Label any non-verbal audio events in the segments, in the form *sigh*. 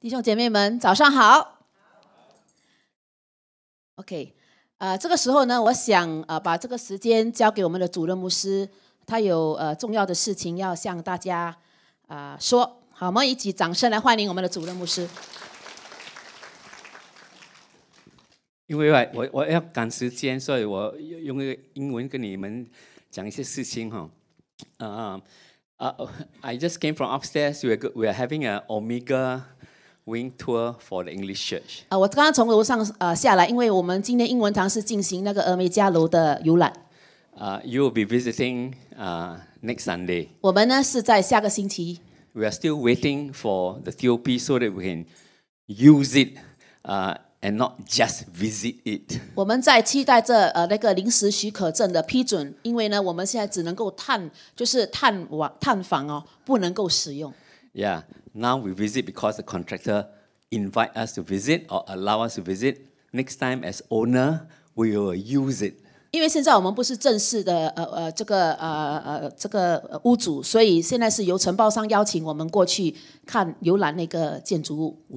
弟兄姐妹们，早上好。OK，呃，这个时候呢，我想呃把这个时间交给我们的主任牧师，他有呃重要的事情要向大家啊说。好，我们一起掌声来欢迎我们的主任牧师。因为，我我要赶时间，所以我用一个英文跟你们讲一些事情哈。嗯，呃，I just came from upstairs. We're we're having an Omega. Wing tour for the English Church 啊，我刚刚从楼上呃下来，因为我们今天英文堂是进行那个峨眉家楼的游览。啊，You will be visiting 啊 next Sunday。我们呢是在下个星期。We are still waiting for the Theop so that we can use it 啊 and not just visit it。我们在期待着呃那个临时许可证的批准，因为呢我们现在只能够探就是探往探访哦，不能够使用。Yeah. Now we visit because the contractor invite us to visit or allow us to visit. Next time as owner, we will use it. We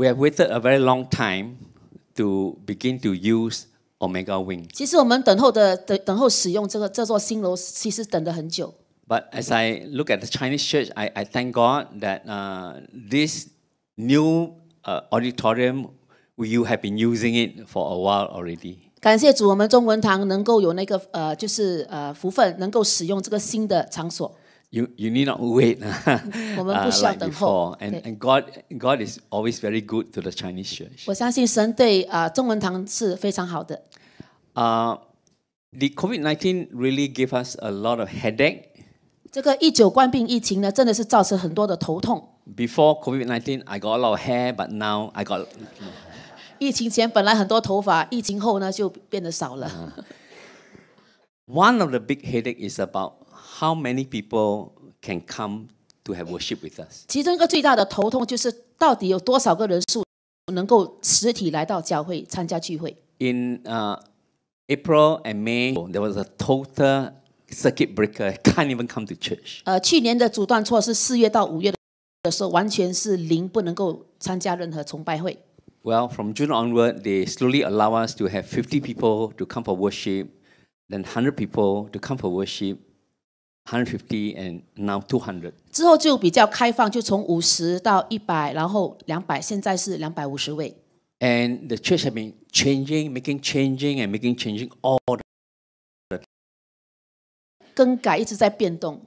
have waited a very long time to begin to use Omega Wing. But as I look at the Chinese church, I, I thank God that uh, this new uh, auditorium, you have been using it for a while already. 感谢主，我们中文堂能够有那个呃，就是呃福分，能够使用这个新的场所。You you need not wait. *laughs* Uh, *laughs* 我们不需要等候。And and God God is always very good to the Chinese church. the COVID nineteen really gave us a lot of headache. 这个一九冠病疫情呢，真的是造成很多的头痛。Before COVID-19, I got a lot of hair, but now I got. *laughs* 疫情前本来很多头发，疫情后呢就变得少了。One *laughs* of the big headache is about how many people can come to have worship with us. 其中一个最大的头痛就是到底有多少个人数能够实体来到教会参加聚会。In uh, April and May, there was a total circuit breaker, *laughs* can't even come to church. 呃，去年的阻断措施四月到五月的时候，完全是零，不能够参加任何崇拜会。Well, from June onward, they slowly allow us to have 50 people to come for worship, then 100 people to come for worship, 150 and now 200. 之后就比较开放，就从五十到一百，然后两百，现在是两百五十位。And the church have been changing, making changing and making changing all the 更改，一直在变动。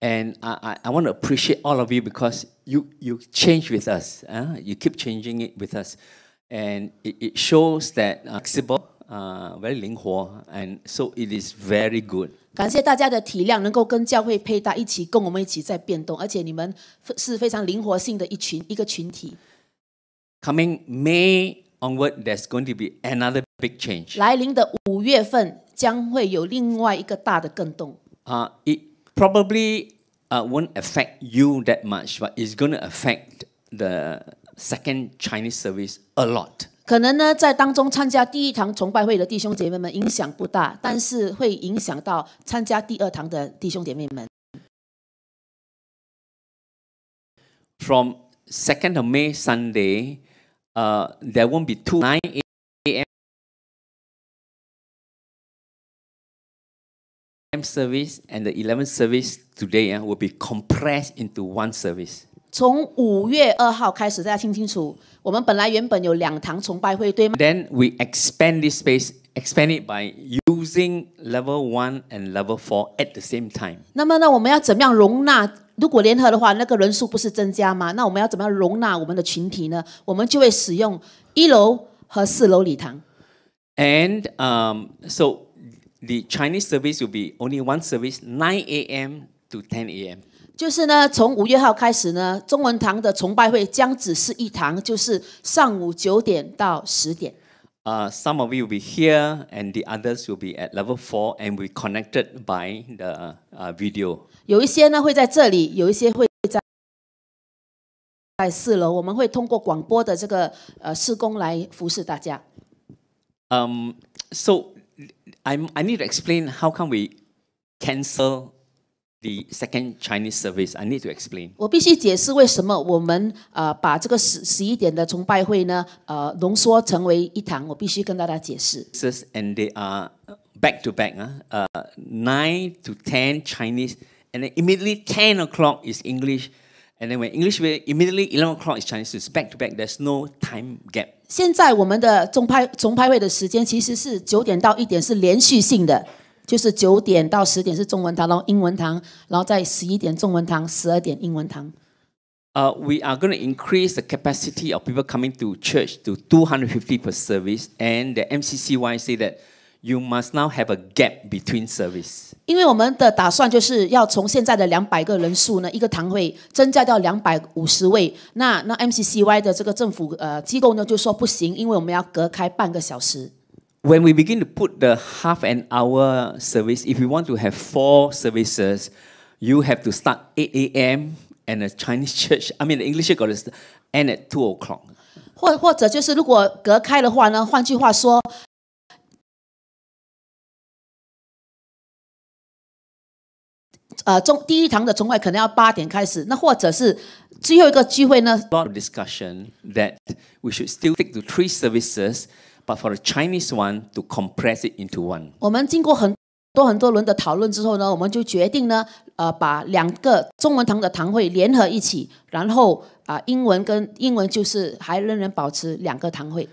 And I, I, I want to appreciate all of you because you, you change with us. Uh, you keep changing it with us. And it, it shows that flexible, uh, uh, very 灵活, and so it is very good. 感谢大家的体谅，能够跟教会配搭，一起跟我们一起在变动，而且你们是非常灵活性的一群一个群体。Coming May onward, there's going to be another big change. 来临的五月份将会有另外一个大的更动。uh, it probably uh, won't affect you that much, but it's going to affect the second Chinese service a lot. 可能呢，在当中参加第一堂崇拜会的弟兄姐妹们影响不大，但是会影响到参加第二堂的弟兄姐妹们。From second of May Sunday, uh, there won't be two nine service and the 11 service today uh, will be compressed into one service. 从五月二号开始，大家听清楚，我们本来原本有两堂崇拜会，对吗？Then we expand this space, expand it by using level one and level four at the same time. 那么呢，我们要怎么样容纳？如果联合的话，那个人数不是增加吗？那我们要怎么样容纳我们的群体呢？我们就会使用一楼和四楼礼堂。And um, so the Chinese service will be only one service, 9 a.m. to 10 a.m. 就是呢，从五月号开始呢，中文堂的崇拜会将只是一堂，就是上午九点到十点。Uh, of you will be here, and the others will be at level four, and we connected by the uh, video. 有一些呢会在这里，有一些会在在四楼，我们会通过广播的这个呃施工来服侍大家。Um, I, I need to explain how come we cancel the second Chinese service. I need to explain. And they are back to back uh, uh, nine to ten Chinese, and then immediately ten o'clock is English. And then when English way, immediately 11 o'clock is Chinese. It's back to back. There's no time gap. 现在我们的中拍重拍会的时间其实是九点到一点是连续性的，就是九点到十点是中文堂，然后英文堂，然后在十一点中文堂，十二点英文堂。Uh, we are going to increase the capacity of people coming to church to 250 per service, and the MCCY say that you must now have a gap between service。因为我们的打算就是要从现在的两百个人数呢，一个堂会增加到两百五十位。那那 MCCY 的这个政府呃机构呢，就说不行，因为我们要隔开半个小时。When we begin to put the half an hour service, if you want to have four services, you have to start 8 a.m. and the Chinese church, I mean the English church got to end at 2 o'clock. 或或者就是如果隔开的话呢，换句话说，呃，中第一堂的崇拜可能要八点开始，那或者是最后一个聚会呢？我们经过很多很多轮的讨论之后呢，我们就决定呢，呃，把两个中文堂的堂会联合一起，然后啊，英文跟英文就是还仍然保持两个堂会。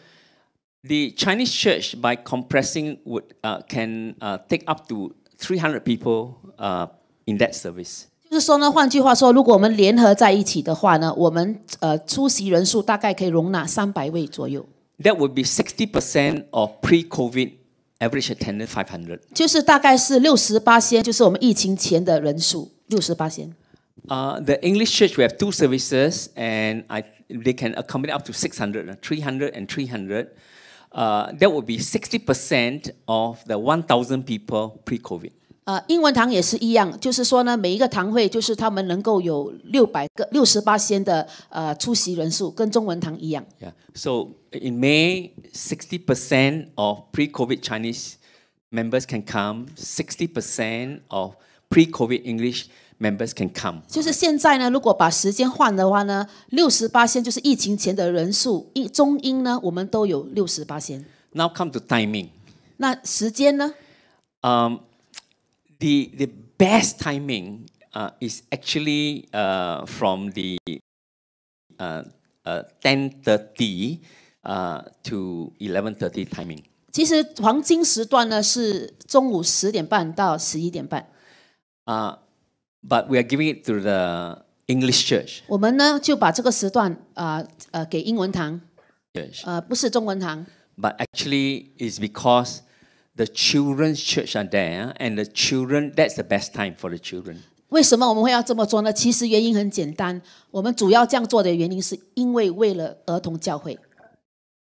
The Chinese church by compressing would uh can uh take up to three hundred people uh. in that service. 就是说呢，换句话说，如果我们联合在一起的话呢，我们呃出席人数大概可以容纳三百位左右，That would be 60% of pre-COVID average attendance five 就是大概是六十八仙，就是我们疫情前的人数六十八仙。Uh, the English church, we have two services, and I, they can accommodate up to 600, uh, 300 and 300. Uh, that would be 60% of the 1,000 people pre-COVID. 呃，英文堂也是一样，就是说呢，每一个堂会就是他们能够有六百个六十八仙的呃出席人数，跟中文堂一样。Yeah. So in May, sixty percent of pre-COVID Chinese members can come. Sixty percent of pre-COVID English members can come. 就是现在呢，如果把时间换的话呢，六十八仙就是疫情前的人数。中英呢，我们都有六十八仙。Now come to timing. 那时间呢？嗯。the, the best timing uh, is actually uh, from the uh, 10.30 uh, uh, to 11.30 timing. but we are giving it to the English church. 我们呢就把这个时段啊呃给英文堂，Church. actually, it's because the children's church are there, and the children, that's the best time for the children. 为什么我们会要这么做呢？其实原因很简单，我们主要这样做的原因是因为为了儿童教会。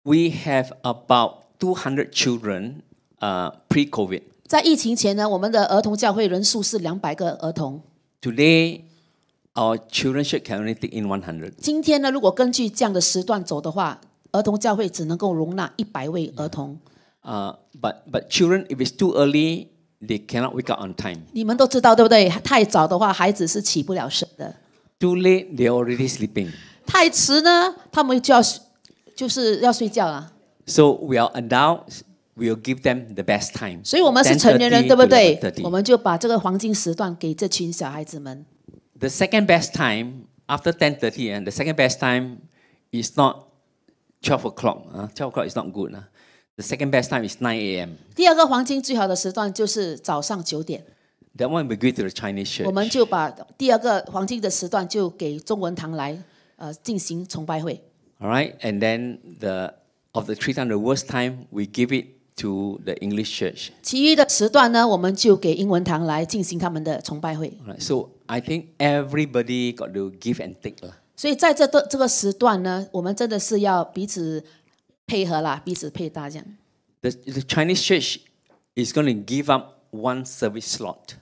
We have about 200 children uh, pre-COVID. 在疫情前呢，我们的儿童教会人数是两百个儿童。Today, our children should can only take in 100. 今天呢，如果根据这样的时段走的话，儿童教会只能够容纳一百位儿童。Yeah. Uh, but but children, if it's too early, they cannot wake up on time. 你们都知道对不对？太早的话，孩子是起不了身的。Too late, they already sleeping. 太迟呢，他们就要就是要睡觉了。So we are adults. We'll give them the best time. 所以我们是成年人，对不对？我们就把这个黄金时段给这群小孩子们。The second best time after 10:30, and the second best time is not 12 o'clock. 12 o'clock is not good. The second best time is 9 a.m. 第二个黄金最好的时段就是早上九点。That one we give to the Chinese 我 church. 们就把第二个黄金的时段就给中文堂来呃进行崇拜会。All right, and then the of the three times, the worst time we give it to the English church. 其余的时段呢，我们就给英文堂来进行他们的崇拜会。All right, so I think everybody got to give and take 所以在这段这个时段呢，我们真的是要彼此配合啦，彼此配搭这样。The the Chinese church is going to give up one service slot.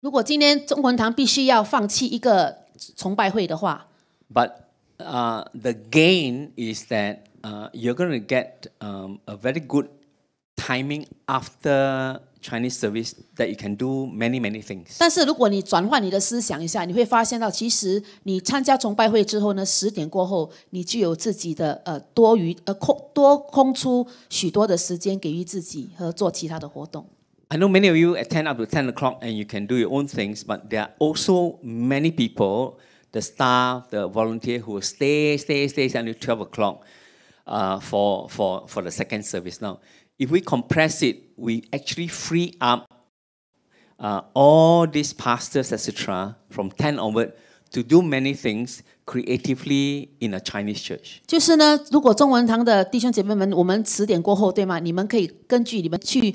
如果今天中文堂必须要放弃一个崇拜会的话，But uh, the gain is that uh, you're going to get um, a very good timing after Chinese service that you can do many many things。但是如果你转换你的思想一下，你会发现到，其实你参加崇拜会之后呢，十点过后，你就有自己的呃多余呃空多空出许多的时间给予自己和做其他的活动。I know many of you attend up to ten o'clock and you can do your own things, but there are also many people, the staff, the volunteer who stay stay stay until twelve o'clock, uh, for for for the second service. Now, if we compress it we actually free up uh, all these pastors, etc., from 10 onward to do many things creatively in a Chinese church. 就是呢，如果中文堂的弟兄姐妹们，我们十点过后，对吗？你们可以根据你们去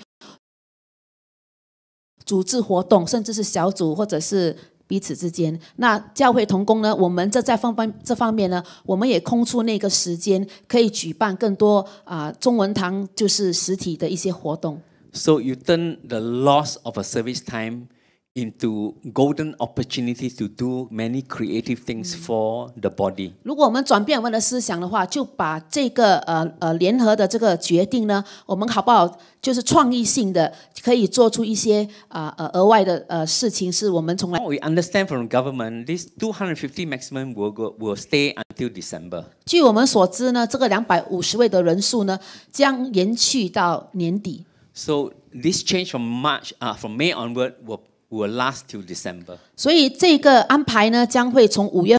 组织活动，甚至是小组或者是彼此之间。那教会同工呢，我们这在方方这方面呢，我们也空出那个时间，可以举办更多啊、中文堂就是实体的一些活动。So you turn the loss of a service time into golden opportunity to do many creative things for the body。如果我们转变我们的思想的话，就把这个呃呃联合的这个决定呢，我们好不好？就是创意性的，可以做出一些啊呃额外的呃事情，是我们从来。We understand from government this two hundred fifty maximum will go will stay until December。据我们所知呢，这个两百五十位的人数呢，将延续到年底。So this change from March uh, from May onward will will last till December。所以这个安排呢，将会从五月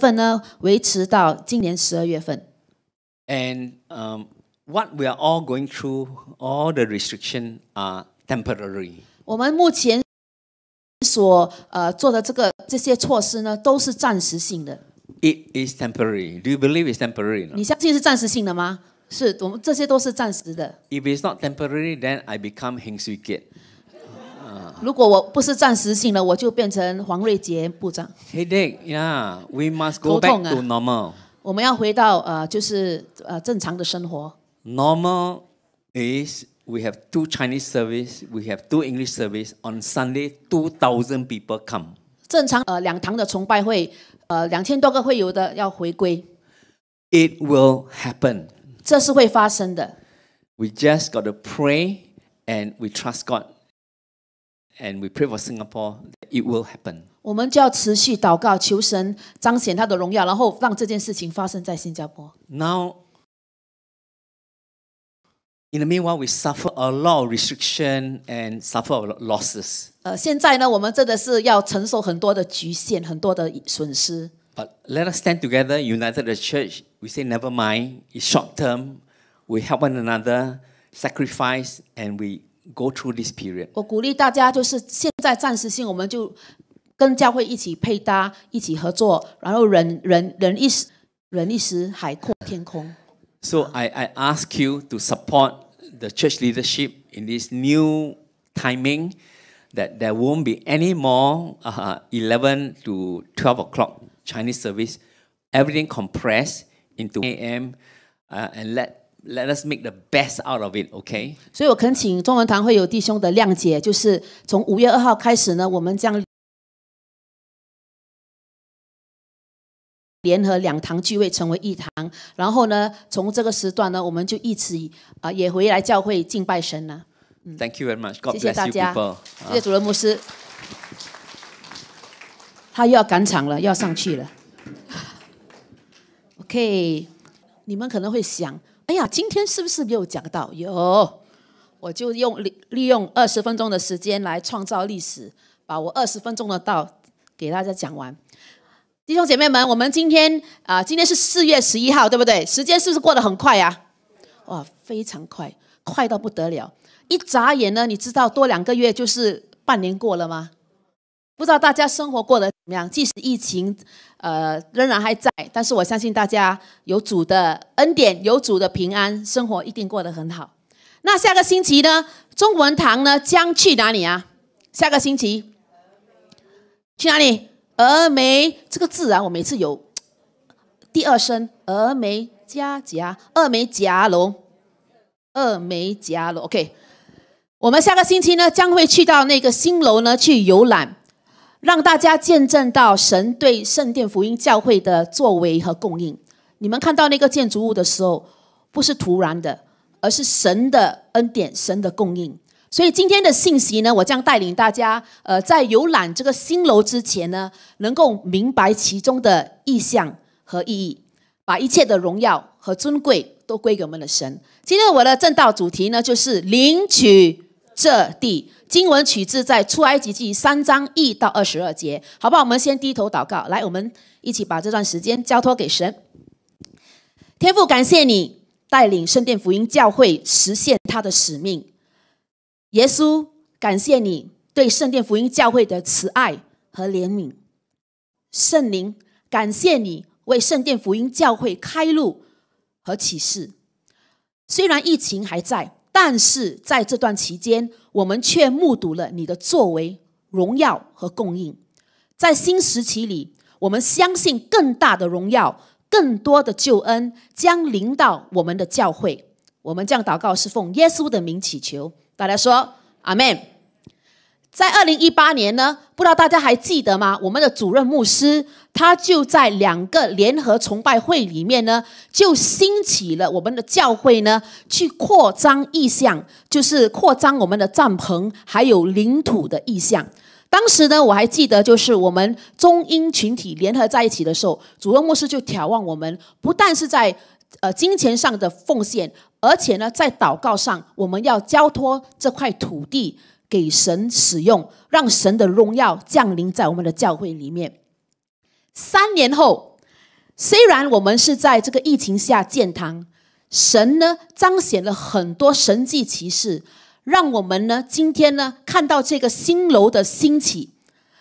份呢维持到今年十二月份。And um, what we are all going through, all the restriction are temporary. 我们目前所呃做的这个这些措施呢，都是暂时性的。It is temporary. Do you believe it's temporary? 你相信是暂时性的吗？No? 是我们这些都是暂时的。If it's not temporary, then I become Heng Swee Keat。如果我不是暂时性的，我就变成黄瑞杰部长。Hey Dick, yeah, we must go back to normal。我们要回到呃，就是呃正常的生活。Normal is we have two Chinese service, we have two English service on Sunday. Two thousand people come。正常呃，两堂的崇拜会，呃，两千多个会友的要回归。It will happen。这是会发生的。We just got to pray and we trust God and we pray for Singapore that it will happen. 我们就要持续祷告，求神彰显他的荣耀，然后让这件事情发生在新加坡。Now, in the meanwhile, we suffer a lot of restriction and suffer a lot of losses. But let us stand together, united as church. We say, never mind, it's short term. We help one another, sacrifice, and we go through this period. 我鼓励大家，就是现在暂时性，我们就跟教会一起配搭，一起合作，然后人人人一时，人一时海阔天空。So I I ask you to support the church leadership in this new timing. That there won't be any more 11 to 12 o'clock Chinese service. Everything compressed into AM, and let let us make the best out of it. Okay. 所以我恳请中文堂会有弟兄的谅解，就是从五月二号开始呢，我们将联合两堂聚会成为一堂，然后呢，从这个时段呢，我们就一起啊也回来教会敬拜神了。Thank you very much. God bless you, people. 谢谢主任牧师，他又要赶场了，又要上去了。*laughs* OK，你们可能会想，哎呀，今天是不是没有讲到有？我就用利利用二十分钟的时间来创造历史，把我二十分钟的道给大家讲完。弟兄姐妹们，我们今天啊，今天是四月十一号，对不对？时间是不是过得很快呀？哇，非常快，快到不得了。一眨眼呢，你知道多两个月就是半年过了吗？不知道大家生活过得怎么样？即使疫情，呃，仍然还在，但是我相信大家有主的恩典，有主的平安，生活一定过得很好。那下个星期呢，中文堂呢将去哪里啊？下个星期去哪里？峨眉，这个字啊，我每次有第二声，峨眉夹夹，峨眉夹龙，峨眉夹龙，OK。我们下个星期呢，将会去到那个新楼呢去游览，让大家见证到神对圣殿福音教会的作为和供应。你们看到那个建筑物的时候，不是突然的，而是神的恩典、神的供应。所以今天的信息呢，我将带领大家，呃，在游览这个新楼之前呢，能够明白其中的意象和意义，把一切的荣耀和尊贵都归给我们的神。今天我的正道主题呢，就是领取。这地经文取自在出埃及记三章一到二十二节，好不好？我们先低头祷告，来，我们一起把这段时间交托给神。天父，感谢你带领圣殿福音教会实现他的使命。耶稣，感谢你对圣殿福音教会的慈爱和怜悯。圣灵，感谢你为圣殿福音教会开路和启示。虽然疫情还在。但是在这段期间，我们却目睹了你的作为、荣耀和供应。在新时期里，我们相信更大的荣耀、更多的救恩将临到我们的教会。我们这样祷告是奉耶稣的名祈求。大家说，阿门。在二零一八年呢，不知道大家还记得吗？我们的主任牧师他就在两个联合崇拜会里面呢，就兴起了我们的教会呢，去扩张意向，就是扩张我们的帐篷还有领土的意向。当时呢，我还记得，就是我们中英群体联合在一起的时候，主任牧师就眺望我们，不但是在呃金钱上的奉献，而且呢，在祷告上，我们要交托这块土地。给神使用，让神的荣耀降临在我们的教会里面。三年后，虽然我们是在这个疫情下建堂，神呢彰显了很多神迹奇事，让我们呢今天呢看到这个新楼的兴起，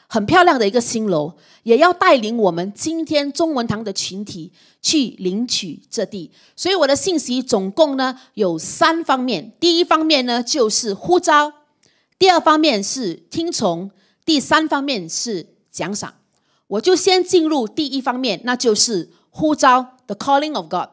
很漂亮的一个新楼，也要带领我们今天中文堂的群体去领取这地。所以我的信息总共呢有三方面，第一方面呢就是呼召。第二方面是听从，第三方面是奖赏。我就先进入第一方面，那就是呼召，the calling of God。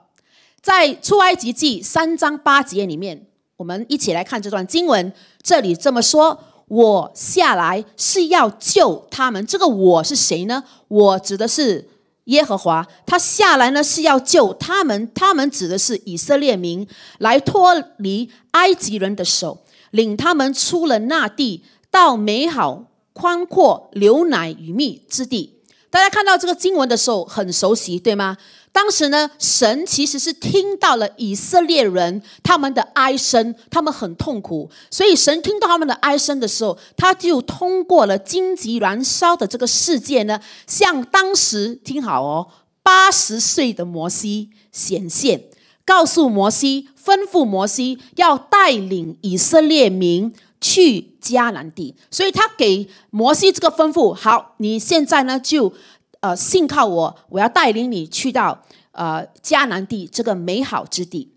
在出埃及记三章八节里面，我们一起来看这段经文。这里这么说：“我下来是要救他们。”这个我是谁呢？我指的是耶和华。他下来呢是要救他们，他们指的是以色列民，来脱离埃及人的手。领他们出了那地，到美好、宽阔、牛奶与蜜之地。大家看到这个经文的时候很熟悉，对吗？当时呢，神其实是听到了以色列人他们的哀声，他们很痛苦，所以神听到他们的哀声的时候，他就通过了荆棘燃烧的这个世界呢，向当时听好哦，八十岁的摩西显现。告诉摩西，吩咐摩西要带领以色列民去迦南地。所以他给摩西这个吩咐：好，你现在呢就，呃，信靠我，我要带领你去到呃迦南地这个美好之地。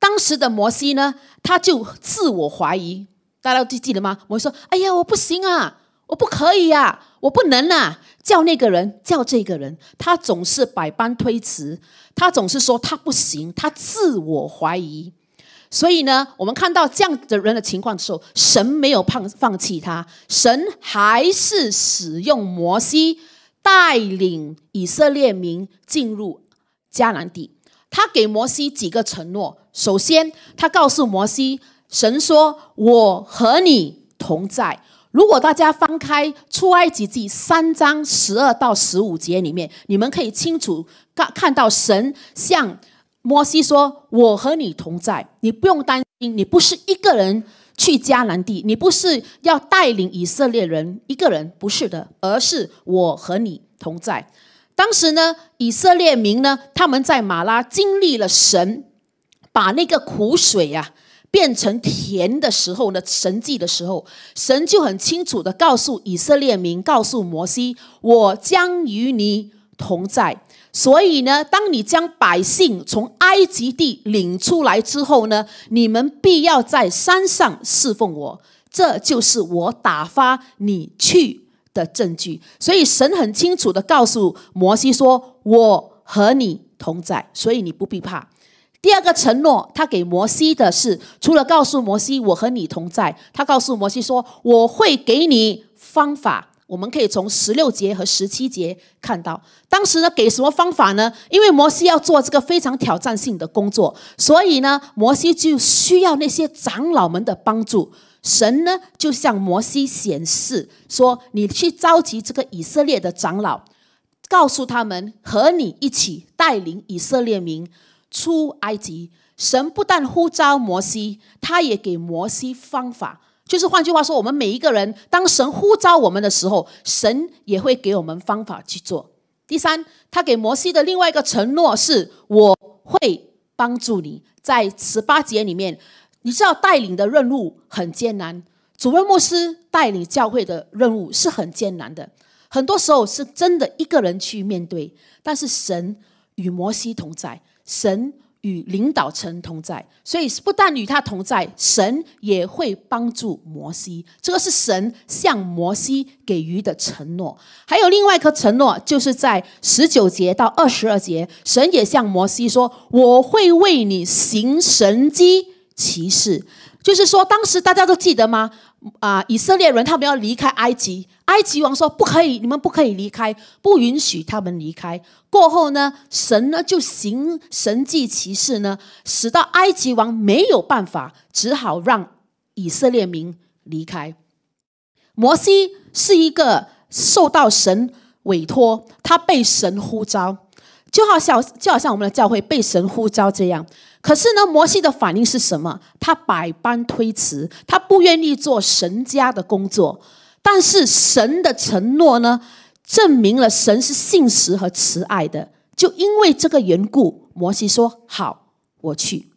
当时的摩西呢，他就自我怀疑，大家记记得吗？摩西说：“哎呀，我不行啊，我不可以啊。”我不能呐，叫那个人，叫这个人，他总是百般推辞，他总是说他不行，他自我怀疑。所以呢，我们看到这样的人的情况的时候，神没有放放弃他，神还是使用摩西带领以色列民进入迦南地。他给摩西几个承诺，首先，他告诉摩西，神说：“我和你同在。”如果大家翻开出埃及记三章十二到十五节里面，你们可以清楚看看到神向摩西说：“我和你同在，你不用担心，你不是一个人去迦南地，你不是要带领以色列人一个人，不是的，而是我和你同在。”当时呢，以色列民呢，他们在马拉经历了神把那个苦水呀。变成甜的时候呢，神迹的时候，神就很清楚的告诉以色列民，告诉摩西，我将与你同在。所以呢，当你将百姓从埃及地领出来之后呢，你们必要在山上侍奉我，这就是我打发你去的证据。所以神很清楚的告诉摩西说，我和你同在，所以你不必怕。第二个承诺，他给摩西的是，除了告诉摩西“我和你同在”，他告诉摩西说：“我会给你方法。”我们可以从十六节和十七节看到，当时呢，给什么方法呢？因为摩西要做这个非常挑战性的工作，所以呢，摩西就需要那些长老们的帮助。神呢，就向摩西显示说：“你去召集这个以色列的长老，告诉他们和你一起带领以色列民。”出埃及，神不但呼召摩西，他也给摩西方法。就是换句话说，我们每一个人，当神呼召我们的时候，神也会给我们方法去做。第三，他给摩西的另外一个承诺是：我会帮助你。在十八节里面，你知道带领的任务很艰难。主牧师带领教会的任务是很艰难的，很多时候是真的一个人去面对。但是神与摩西同在。神与领导层同在，所以不但与他同在，神也会帮助摩西。这个是神向摩西给予的承诺。还有另外一个承诺，就是在十九节到二十二节，神也向摩西说：“我会为你行神机骑士。”就是说，当时大家都记得吗？啊，以色列人他们要离开埃及。埃及王说：“不可以，你们不可以离开，不允许他们离开。”过后呢，神呢就行神迹奇事呢，使到埃及王没有办法，只好让以色列民离开。摩西是一个受到神委托，他被神呼召，就好像就好像我们的教会被神呼召这样。可是呢，摩西的反应是什么？他百般推辞，他不愿意做神家的工作。但是神的承诺呢，证明了神是信实和慈爱的。就因为这个缘故，摩西说：“好，我去。”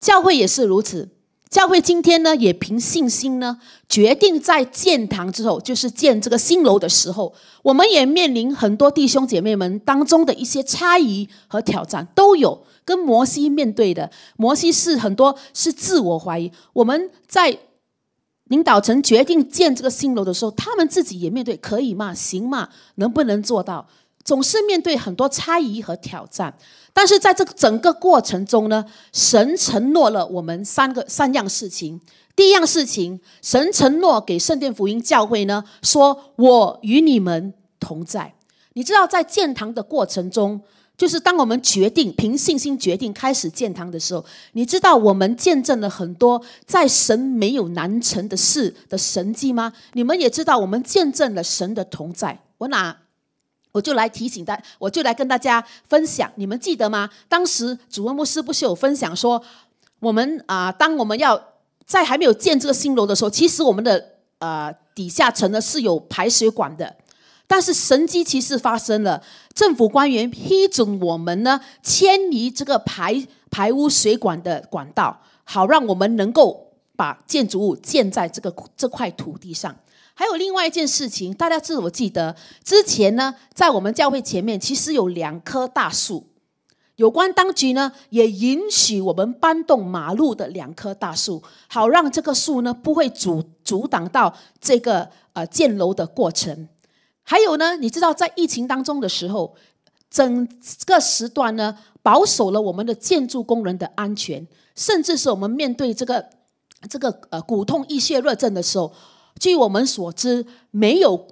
教会也是如此。教会今天呢，也凭信心呢，决定在建堂之后，就是建这个新楼的时候，我们也面临很多弟兄姐妹们当中的一些猜疑和挑战，都有跟摩西面对的。摩西是很多是自我怀疑，我们在。领导层决定建这个新楼的时候，他们自己也面对可以吗？行吗？能不能做到？总是面对很多猜疑和挑战。但是在这个整个过程中呢，神承诺了我们三个三样事情。第一样事情，神承诺给圣殿福音教会呢，说我与你们同在。你知道，在建堂的过程中。就是当我们决定凭信心决定开始建堂的时候，你知道我们见证了很多在神没有难成的事的神迹吗？你们也知道我们见证了神的同在。我哪，我就来提醒大，我就来跟大家分享。你们记得吗？当时主文牧师不是有分享说，我们啊，当我们要在还没有建这个新楼的时候，其实我们的呃底下层呢是有排水管的。但是神迹其实发生了，政府官员批准我们呢，迁移这个排排污水管的管道，好让我们能够把建筑物建在这个这块土地上。还有另外一件事情，大家是否记得？之前呢，在我们教会前面其实有两棵大树，有关当局呢也允许我们搬动马路的两棵大树，好让这个树呢不会阻阻挡到这个呃建楼的过程。还有呢，你知道在疫情当中的时候，整个时段呢，保守了我们的建筑工人的安全，甚至是我们面对这个这个呃骨痛、易血热症的时候，据我们所知，没有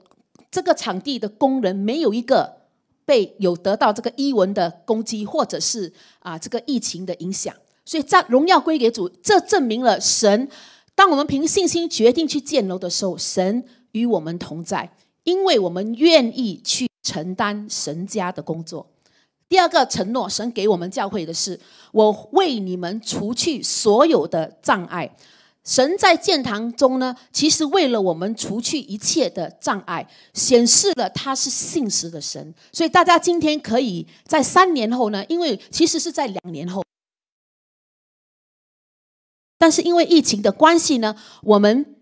这个场地的工人没有一个被有得到这个伊文的攻击，或者是啊这个疫情的影响。所以在荣耀归给主，这证明了神。当我们凭信心决定去建楼的时候，神与我们同在。因为我们愿意去承担神家的工作。第二个承诺，神给我们教会的是：我为你们除去所有的障碍。神在建堂中呢，其实为了我们除去一切的障碍，显示了他是信实的神。所以大家今天可以在三年后呢，因为其实是在两年后，但是因为疫情的关系呢，我们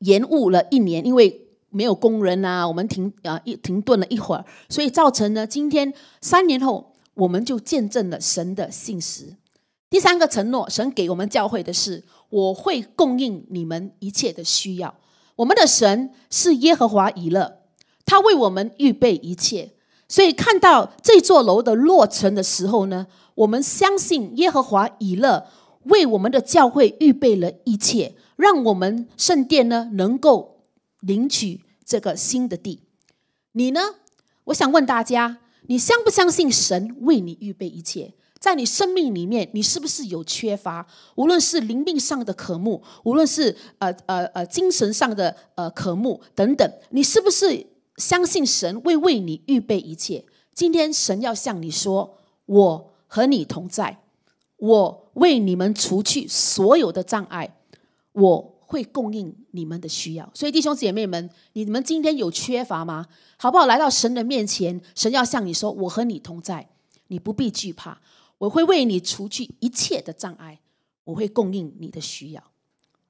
延误了一年，因为。没有工人啊，我们停啊，停顿了一会儿，所以造成呢，今天三年后，我们就见证了神的信实。第三个承诺，神给我们教会的是，我会供应你们一切的需要。我们的神是耶和华以勒，他为我们预备一切。所以看到这座楼的落成的时候呢，我们相信耶和华以勒为我们的教会预备了一切，让我们圣殿呢能够。领取这个新的地，你呢？我想问大家，你相不相信神为你预备一切？在你生命里面，你是不是有缺乏？无论是灵命上的渴慕，无论是呃呃呃精神上的呃渴慕等等，你是不是相信神会为你预备一切？今天神要向你说：“我和你同在，我为你们除去所有的障碍，我。”会供应你们的需要，所以弟兄姐妹们，你们今天有缺乏吗？好不好？来到神的面前，神要向你说：“我和你同在，你不必惧怕，我会为你除去一切的障碍，我会供应你的需要。”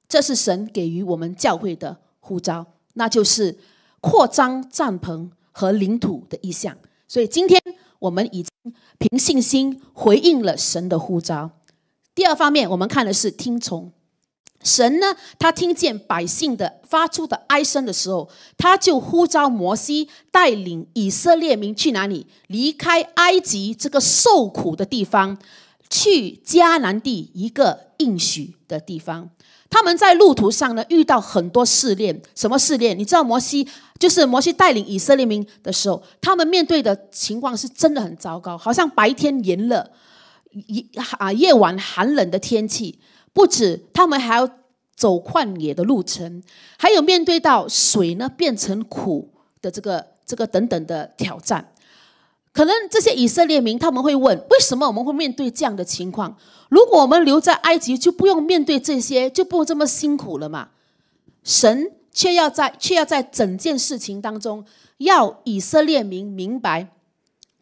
这是神给予我们教会的呼召，那就是扩张帐篷和领土的意向。所以今天我们已经凭信心回应了神的呼召。第二方面，我们看的是听从。神呢？他听见百姓的发出的哀声的时候，他就呼召摩西带领以色列民去哪里？离开埃及这个受苦的地方，去迦南地一个应许的地方。他们在路途上呢，遇到很多试炼。什么试炼？你知道摩西就是摩西带领以色列民的时候，他们面对的情况是真的很糟糕，好像白天炎热。夜啊，夜晚寒冷的天气，不止他们还要走旷野的路程，还有面对到水呢变成苦的这个这个等等的挑战。可能这些以色列民他们会问：为什么我们会面对这样的情况？如果我们留在埃及，就不用面对这些，就不这么辛苦了嘛？神却要在却要在整件事情当中，要以色列民明白。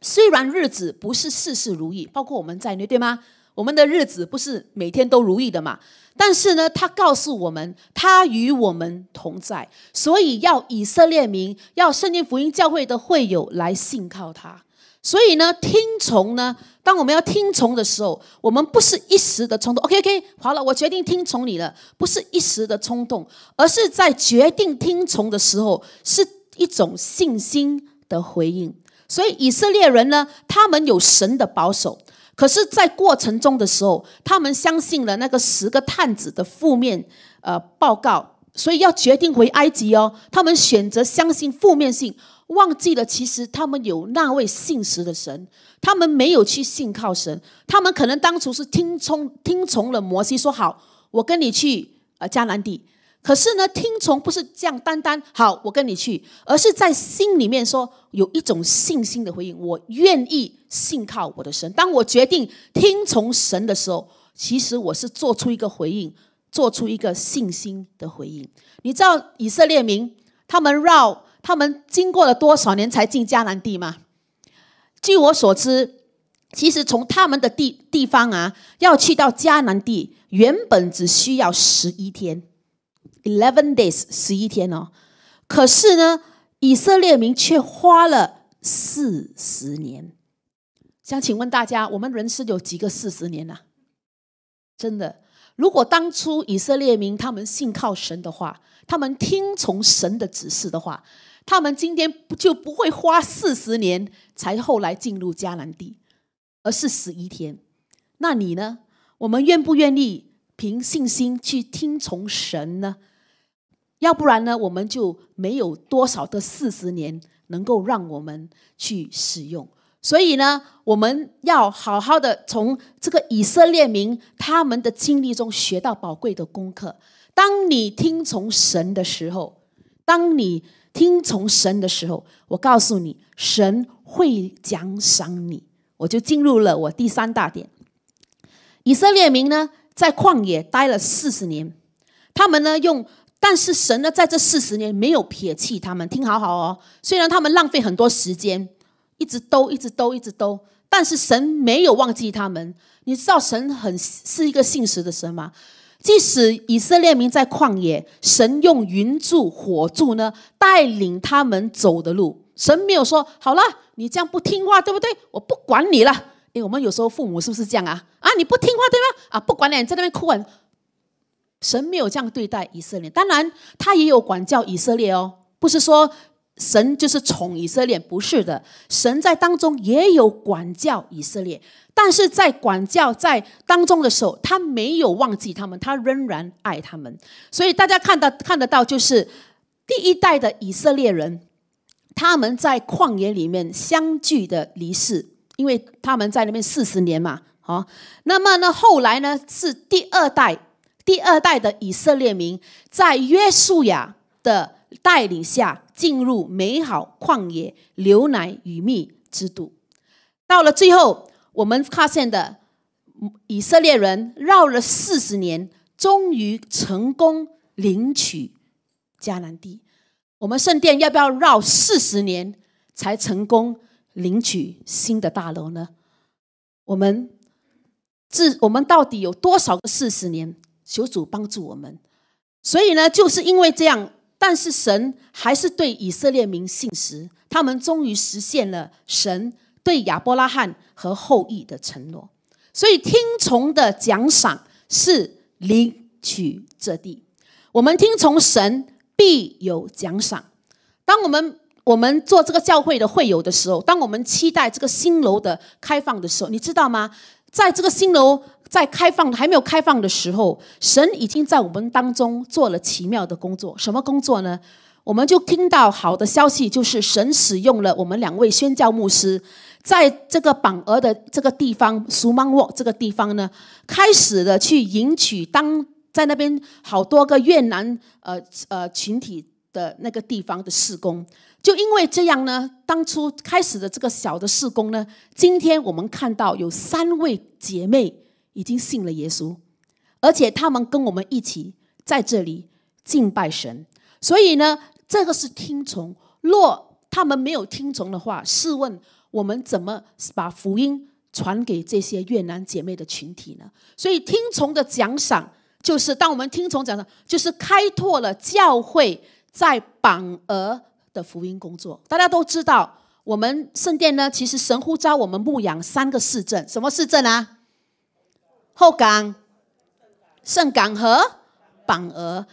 虽然日子不是事事如意，包括我们在内，对吗？我们的日子不是每天都如意的嘛。但是呢，他告诉我们，他与我们同在，所以要以色列民，要圣经福音教会的会友来信靠他。所以呢，听从呢，当我们要听从的时候，我们不是一时的冲动。OK，OK，好了，我决定听从你了，不是一时的冲动，而是在决定听从的时候，是一种信心的回应。所以以色列人呢，他们有神的保守，可是，在过程中的时候，他们相信了那个十个探子的负面呃报告，所以要决定回埃及哦。他们选择相信负面性，忘记了其实他们有那位信实的神，他们没有去信靠神，他们可能当初是听从听从了摩西说好，我跟你去呃迦南地。可是呢，听从不是这样，单单好，我跟你去，而是在心里面说有一种信心的回应，我愿意信靠我的神。当我决定听从神的时候，其实我是做出一个回应，做出一个信心的回应。你知道以色列民他们绕他们经过了多少年才进迦南地吗？据我所知，其实从他们的地地方啊，要去到迦南地，原本只需要十一天。eleven days 十一天哦，可是呢，以色列民却花了四十年。想请问大家，我们人生有几个四十年啊？真的，如果当初以色列民他们信靠神的话，他们听从神的指示的话，他们今天就不会花四十年才后来进入迦南地，而是十一天。那你呢？我们愿不愿意凭信心去听从神呢？要不然呢，我们就没有多少的四十年能够让我们去使用。所以呢，我们要好好的从这个以色列民他们的经历中学到宝贵的功课。当你听从神的时候，当你听从神的时候，我告诉你，神会奖赏你。我就进入了我第三大点：以色列民呢，在旷野待了四十年，他们呢用。但是神呢，在这四十年没有撇弃他们，听好好哦。虽然他们浪费很多时间，一直兜，一直兜，一直兜，但是神没有忘记他们。你知道神很是一个信实的神吗？即使以色列民在旷野，神用云柱火柱呢带领他们走的路，神没有说好了，你这样不听话，对不对？我不管你了。诶，我们有时候父母是不是这样啊？啊，你不听话对吗？啊，不管了，你在那边哭。神没有这样对待以色列，当然他也有管教以色列哦，不是说神就是宠以色列，不是的，神在当中也有管教以色列，但是在管教在当中的时候，他没有忘记他们，他仍然爱他们，所以大家看到看得到就是第一代的以色列人，他们在旷野里面相聚的离世，因为他们在那边四十年嘛，好，那么呢后来呢是第二代。第二代的以色列民在约书亚的带领下进入美好旷野、牛奶与蜜之都。到了最后，我们发现的以色列人绕了四十年，终于成功领取迦南地。我们圣殿要不要绕四十年才成功领取新的大楼呢？我们自我们到底有多少个四十年？求主帮助我们。所以呢，就是因为这样，但是神还是对以色列民信实，他们终于实现了神对亚伯拉罕和后裔的承诺。所以听从的奖赏是领取这地。我们听从神必有奖赏。当我们我们做这个教会的会友的时候，当我们期待这个新楼的开放的时候，你知道吗？在这个新楼。在开放还没有开放的时候，神已经在我们当中做了奇妙的工作。什么工作呢？我们就听到好的消息，就是神使用了我们两位宣教牧师，在这个榜额的这个地方，苏曼沃这个地方呢，开始的去迎娶当在那边好多个越南呃呃群体的那个地方的侍工。就因为这样呢，当初开始的这个小的侍工呢，今天我们看到有三位姐妹。已经信了耶稣，而且他们跟我们一起在这里敬拜神。所以呢，这个是听从。若他们没有听从的话，试问我们怎么把福音传给这些越南姐妹的群体呢？所以，听从的奖赏就是，当我们听从奖赏，就是开拓了教会在榜额的福音工作。大家都知道，我们圣殿呢，其实神呼召我们牧养三个市镇，什么市镇啊？后港、盛港和榜鹅，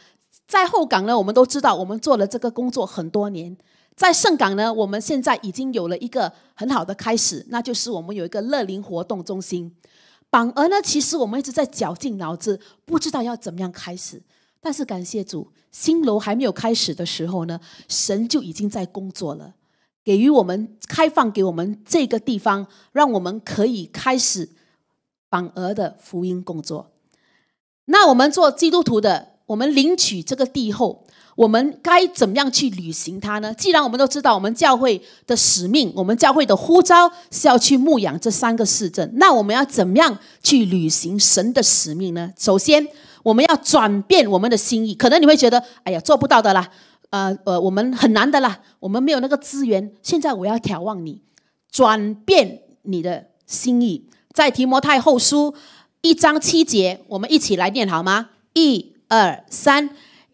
在后港呢，我们都知道，我们做了这个工作很多年。在盛港呢，我们现在已经有了一个很好的开始，那就是我们有一个乐龄活动中心。榜鹅呢，其实我们一直在绞尽脑汁，不知道要怎么样开始。但是感谢主，新楼还没有开始的时候呢，神就已经在工作了，给予我们开放，给我们这个地方，让我们可以开始。反俄的福音工作。那我们做基督徒的，我们领取这个地后，我们该怎么样去履行它呢？既然我们都知道，我们教会的使命，我们教会的呼召是要去牧养这三个市镇，那我们要怎么样去履行神的使命呢？首先，我们要转变我们的心意。可能你会觉得，哎呀，做不到的啦，呃呃，我们很难的啦，我们没有那个资源。现在我要眺望你，转变你的心意。在提摩太后书一章七节，我们一起来念好吗？一二三，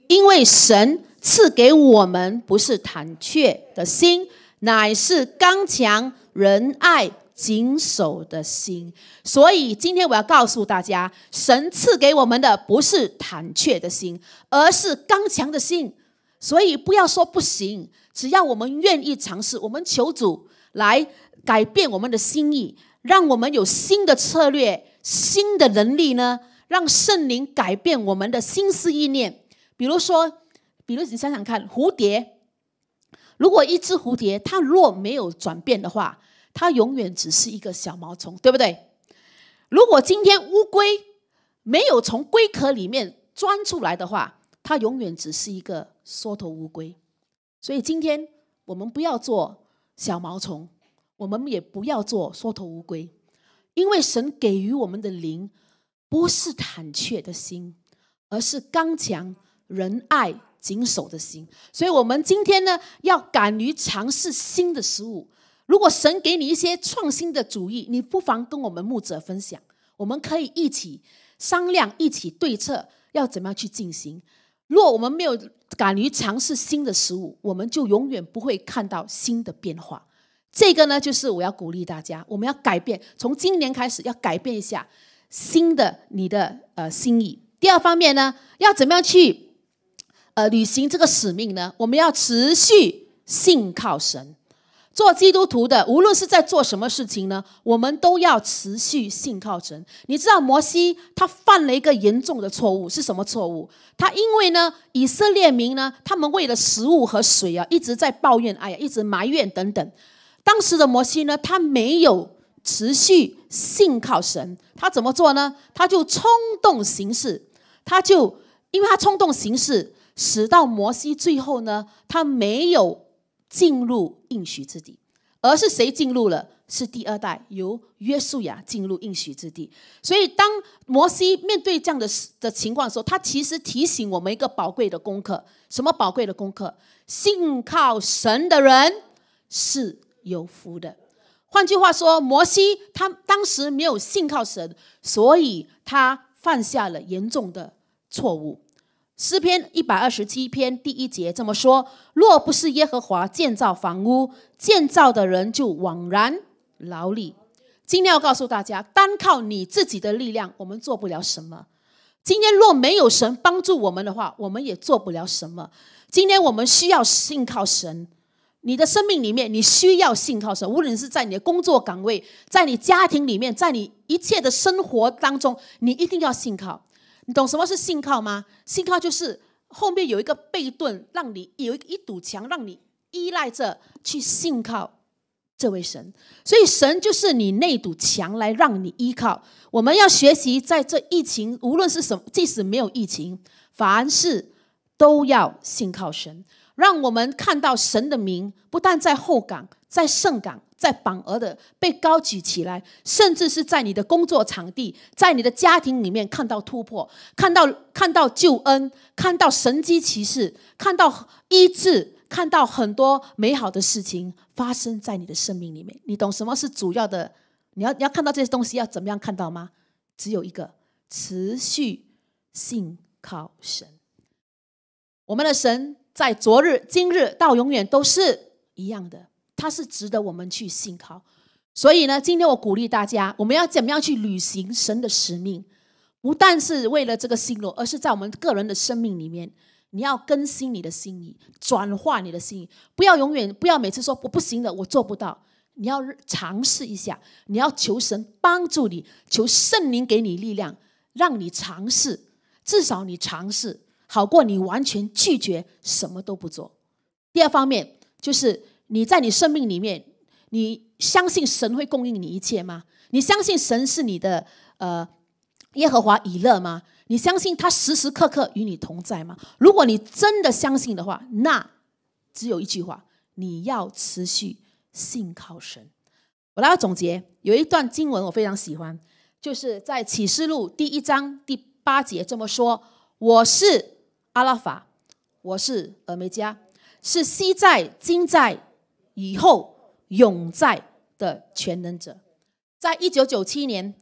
因为神赐给我们不是胆怯的心，乃是刚强仁爱谨守的心。所以今天我要告诉大家，神赐给我们的不是胆怯的心，而是刚强的心。所以不要说不行，只要我们愿意尝试，我们求主来改变我们的心意。让我们有新的策略、新的能力呢？让圣灵改变我们的心思意念。比如说，比如你想想看，蝴蝶，如果一只蝴蝶它若没有转变的话，它永远只是一个小毛虫，对不对？如果今天乌龟没有从龟壳里面钻出来的话，它永远只是一个缩头乌龟。所以今天我们不要做小毛虫。我们也不要做缩头乌龟，因为神给予我们的灵不是胆怯的心，而是刚强、仁爱、谨守的心。所以，我们今天呢，要敢于尝试新的事物。如果神给你一些创新的主意，你不妨跟我们牧者分享，我们可以一起商量，一起对策，要怎么样去进行。若我们没有敢于尝试新的事物，我们就永远不会看到新的变化。这个呢，就是我要鼓励大家，我们要改变，从今年开始要改变一下新的你的呃心意。第二方面呢，要怎么样去呃履行这个使命呢？我们要持续信靠神。做基督徒的，无论是在做什么事情呢，我们都要持续信靠神。你知道摩西他犯了一个严重的错误是什么错误？他因为呢以色列民呢，他们为了食物和水啊，一直在抱怨，哎呀，一直埋怨等等。当时的摩西呢，他没有持续信靠神，他怎么做呢？他就冲动行事，他就因为他冲动行事，使到摩西最后呢，他没有进入应许之地，而是谁进入了？是第二代，由约书亚进入应许之地。所以，当摩西面对这样的的情况的时候，他其实提醒我们一个宝贵的功课，什么宝贵的功课？信靠神的人是。有福的。换句话说，摩西他当时没有信靠神，所以他犯下了严重的错误。诗篇一百二十七篇第一节这么说：“若不是耶和华建造房屋，建造的人就枉然劳力。”今天要告诉大家，单靠你自己的力量，我们做不了什么。今天若没有神帮助我们的话，我们也做不了什么。今天我们需要信靠神。你的生命里面，你需要信靠神。无论是在你的工作岗位，在你家庭里面，在你一切的生活当中，你一定要信靠。你懂什么是信靠吗？信靠就是后面有一个背盾，让你有一一堵墙，让你依赖着去信靠这位神。所以，神就是你那堵墙，来让你依靠。我们要学习在这疫情，无论是什么，即使没有疫情，凡事都要信靠神。让我们看到神的名，不但在后港、在圣港、在榜额的被高举起来，甚至是在你的工作场地、在你的家庭里面看到突破，看到看到救恩，看到神机骑士，看到医治，看到很多美好的事情发生在你的生命里面。你懂什么是主要的？你要你要看到这些东西，要怎么样看到吗？只有一个：持续信靠神。我们的神。在昨日、今日到永远都是一样的，它是值得我们去信靠。所以呢，今天我鼓励大家，我们要怎么样去履行神的使命？不但是为了这个信罗，而是在我们个人的生命里面，你要更新你的心意，转化你的心意。不要永远，不要每次说我不行的，我做不到。你要尝试一下，你要求神帮助你，求圣灵给你力量，让你尝试，至少你尝试。好过你完全拒绝什么都不做。第二方面就是你在你生命里面，你相信神会供应你一切吗？你相信神是你的呃耶和华以勒吗？你相信他时时刻刻与你同在吗？如果你真的相信的话，那只有一句话：你要持续信靠神。我来要总结，有一段经文我非常喜欢，就是在启示录第一章第八节这么说：“我是。”阿拉法，我是峨眉加，是昔在、今在、以后、永在的全能者。在一九九七年，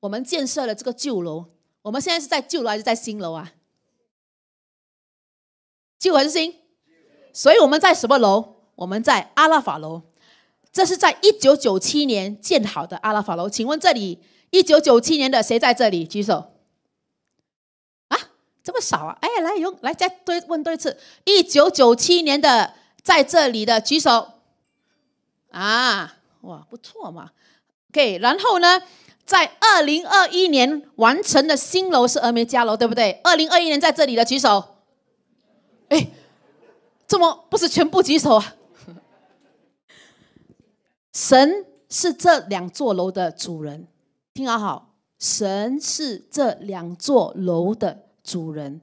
我们建设了这个旧楼。我们现在是在旧楼还是在新楼啊？旧还是新？所以我们在什么楼？我们在阿拉法楼。这是在一九九七年建好的阿拉法楼。请问这里一九九七年的谁在这里？举手。这么少啊！哎呀，来，有来再对问对一次。一九九七年的在这里的举手，啊，哇，不错嘛。OK，然后呢，在二零二一年完成的新楼是峨眉家楼，对不对？二零二一年在这里的举手，哎，怎么不是全部举手啊。神是这两座楼的主人，听好好，神是这两座楼的。主人，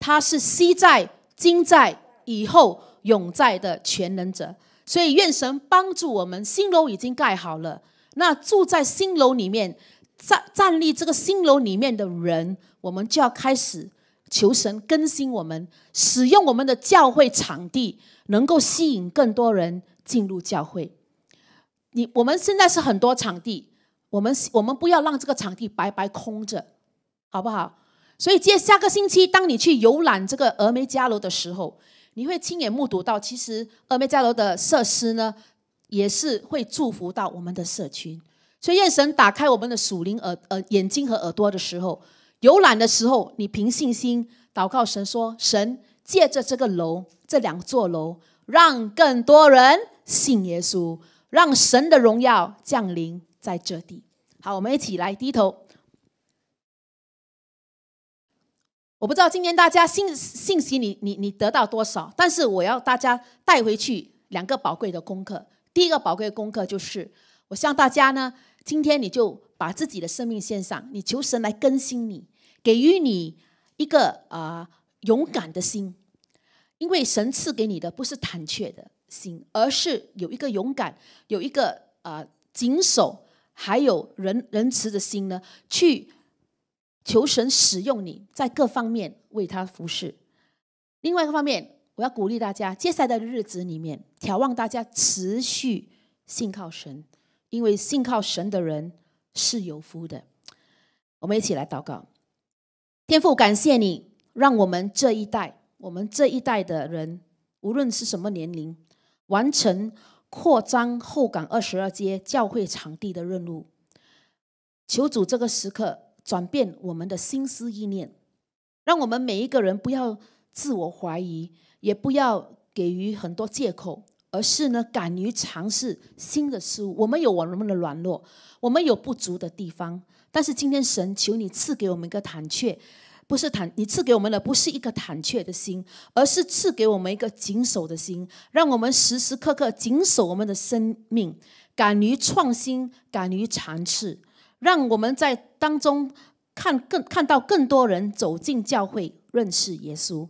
他是昔在、今在、以后永在的全能者。所以，愿神帮助我们。新楼已经盖好了，那住在新楼里面、站站立这个新楼里面的人，我们就要开始求神更新我们，使用我们的教会场地，能够吸引更多人进入教会。你我们现在是很多场地，我们我们不要让这个场地白白空着，好不好？所以，接下个星期，当你去游览这个峨眉迦楼的时候，你会亲眼目睹到，其实峨眉迦楼的设施呢，也是会祝福到我们的社区。所以，愿神打开我们的属灵耳、呃眼睛和耳朵的时候，游览的时候，你凭信心祷告神说：神借着这个楼，这两座楼，让更多人信耶稣，让神的荣耀降临在这地。好，我们一起来低头。我不知道今天大家信信息你你你得到多少，但是我要大家带回去两个宝贵的功课。第一个宝贵的功课就是，我希望大家呢，今天你就把自己的生命献上，你求神来更新你，给予你一个啊勇敢的心，因为神赐给你的不是胆怯的心，而是有一个勇敢、有一个啊谨守还有仁仁慈的心呢，去。求神使用你，在各方面为他服侍。另外一个方面，我要鼓励大家，接下来的日子里面，眺望大家持续信靠神，因为信靠神的人是有福的。我们一起来祷告：天父，感谢你，让我们这一代，我们这一代的人，无论是什么年龄，完成扩张后港二十二街教会场地的任务。求主这个时刻。转变我们的心思意念，让我们每一个人不要自我怀疑，也不要给予很多借口，而是呢敢于尝试新的事物。我们有我们的软弱，我们有不足的地方，但是今天神求你赐给我们一个坦确，不是坦，你赐给我们的不是一个坦确的心，而是赐给我们一个谨守的心，让我们时时刻刻谨守我们的生命，敢于创新，敢于尝试。让我们在当中看更看到更多人走进教会认识耶稣。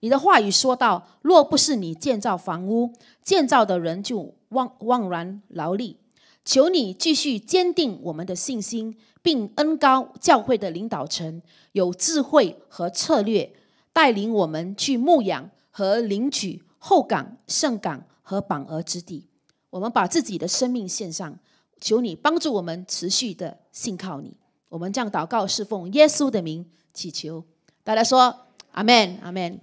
你的话语说到：若不是你建造房屋，建造的人就枉枉然劳力。求你继续坚定我们的信心，并恩高教会的领导层有智慧和策略，带领我们去牧养和领取后港圣港和榜鹅之地。我们把自己的生命献上。求你帮助我们持续的信靠你，我们将祷告是奉耶稣的名祈求，大家说阿门阿门。